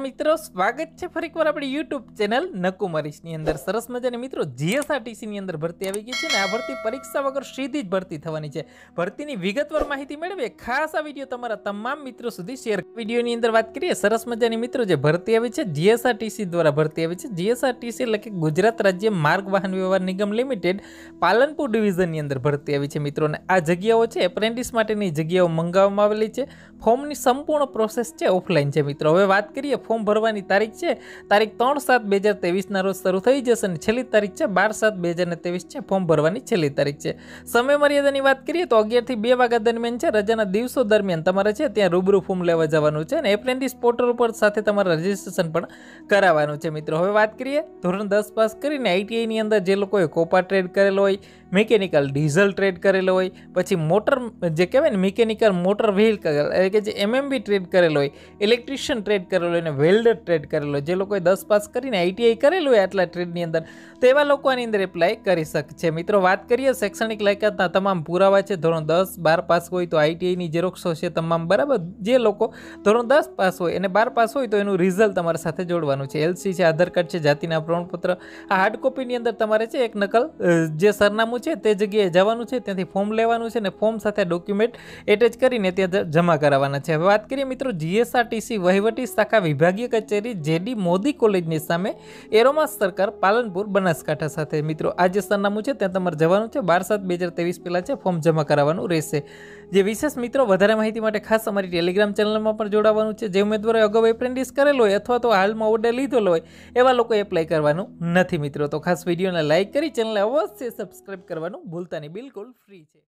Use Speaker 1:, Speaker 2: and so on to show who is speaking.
Speaker 1: મિત્રો સ્વાગત છે ફરી એકવાર આપણી યુટ્યુબ ચેનલ નકુમરીશની અંદર સરસ મજાની મિત્રો જીએસઆરટીસીની અંદર ભરતી આવી ગઈ છે અને આ ભરતી પરીક્ષા વગર સીધી જ ભરતી થવાની છે ભરતીની વિગતવાર માહિતી મેળવીએ ખાસ આ વિડીયો તમારા તમામ મિત્રો સુધી શેર વિડીયોની અંદર વાત કરીએ સરસ મજાની મિત્રો જે ભરતી આવી છે જીએસઆરટીસી દ્વારા ભરતી આવી છે જીએસઆરટીસી એટલે કે ગુજરાત રાજ્ય માર્ગ વાહન વ્યવહાર નિગમ લિમિટેડ પાલનપુર ડિવિઝનની અંદર ભરતી આવી છે મિત્રો અને આ જગ્યાઓ છે એપ્રેન્ટિસ માટેની જગ્યાઓ મંગાવવામાં આવેલી છે ફોર્મની સંપૂર્ણ પ્રોસેસ છે ઓફલાઈન છે મિત્રો હવે વાત કરીએ ફોર્મ ભરવાની તારીખ છે તારીખ ત્રણ સાત બે હજાર તેવીસના રોજ શરૂ થઈ જશે અને છેલ્લી તારીખ છે બાર સાત બે હજાર તેવીસ છે ફોર્મ ભરવાની છેલ્લી તારીખ છે સમયમર્યાદાની વાત કરીએ તો અગિયારથી બે વાગ્યા દરમિયાન છે રજાના દિવસો દરમિયાન તમારે છે ત્યાં રૂબરૂ ફોર્મ લેવા જવાનું છે અને એપ્રેન્ટિસ પોર્ટલ ઉપર સાથે તમારે રજીસ્ટ્રેશન પણ કરાવવાનું છે મિત્રો હવે વાત કરીએ ધોરણ દસ પાસ કરીને આઈટીઆઈની અંદર જે લોકોએ કોપા ટ્રેડ કરેલો હોય મિકેનિકલ ડીઝલ ટ્રેડ કરેલો હોય પછી મોટર જે કહેવાય ને મિકેનિકલ મોટર વ્હીકલ એટલે કે જે એમએમબી ટ્રેડ કરેલો હોય ઇલેક્ટ્રિશિયન ટ્રેડ કરેલો હોય અને વેલ્ડર ટ્રેડ કરેલો હોય જે લોકોએ દસ પાસ કરીને આઈટીઆઈ કરેલું હોય આટલા ટ્રેડની અંદર તો એવા લોકો આની અંદર એપ્લાય કરી શકશે મિત્રો વાત કરીએ શૈક્ષણિક લાયકાતના તમામ પુરાવા છે ધોરણ દસ બાર પાસ હોય તો આઈટીઆઈની ઝેરોક્ષો છે તમામ બરાબર જે લોકો ધોરણ દસ પાસ હોય અને બાર પાસ હોય તો એનું રિઝલ્ટ તમારા સાથે જોડવાનું છે એલસી છે આધાર કાર્ડ છે જાતિના પ્રમાણપત્ર આ હાર્ડ કોપીની અંદર તમારે છે એક નકલ જે સરનામું છે તે જગ્યાએ જવાનું છે ત્યાંથી ફોર્મ લેવાનું છે અને ફોર્મ સાથે ડોક્યુમેન્ટ એટેચ કરીને ત્યાં જમા કરાવવાના છે હવે વાત કરીએ મિત્રો જીએસઆરટીસી વહીવટી શાખા વિભાગીય કચેરી જેડી મોદી કોલેજની સામે એરોમાસ સરકાર પાલનપુર બનાસકાંઠા સાથે મિત્રો આજે સરનામું છે ત્યાં તમારે જવાનું છે બાર સાત બે હજાર ત્રેવીસ પહેલાં છે ફોર્મ જમા કરાવવાનું રહેશે જે વિશેષ મિત્રો વધારે માહિતી માટે ખાસ અમારી ટેલિગ્રામ ચેનલમાં પણ જોડાવાનું છે જે ઉમેદવારોએ અગાઉ એપ્રેન્ટિસ કરેલો હોય અથવા તો હાલમાં ઓર્ડર લીધેલો હોય એવા લોકો એપ્લાય કરવાનું નથી મિત્રો તો ખાસ વિડીયોને લાઇક કરી ચેનલને અવશ્ય સબસ્ક્રાઇબ કરવાનું ભૂલતાની બિલકુલ ફ્રી છે